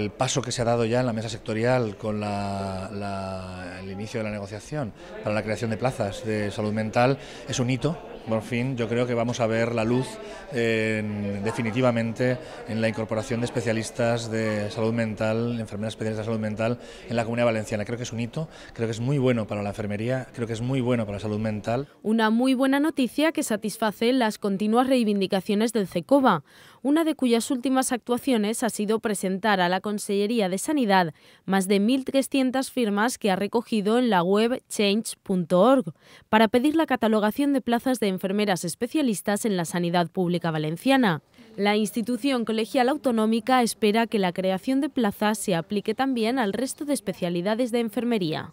El paso que se ha dado ya en la mesa sectorial con el inicio de la negociación para la creación de plazas de salud mental es un hito por fin yo creo que vamos a ver la luz definitivamente en la incorporación de especialistas de salud mental, enfermeras especialistas de salud mental en la comunidad valenciana. Creo que es un hito, creo que es muy bueno para la enfermería, creo que es muy bueno para la salud mental. Una muy buena noticia que satisface las continuas reivindicaciones del CECOBA, una de cuyas últimas actuaciones ha sido presentar a la Consellería de Sanidad más de 1.300 firmas que ha recogido en la web change.org para pedir la catalogación de plazas de enfermería enfermeras especialistas en la sanidad pública valenciana. La institución colegial autonómica espera que la creación de plazas se aplique también al resto de especialidades de enfermería.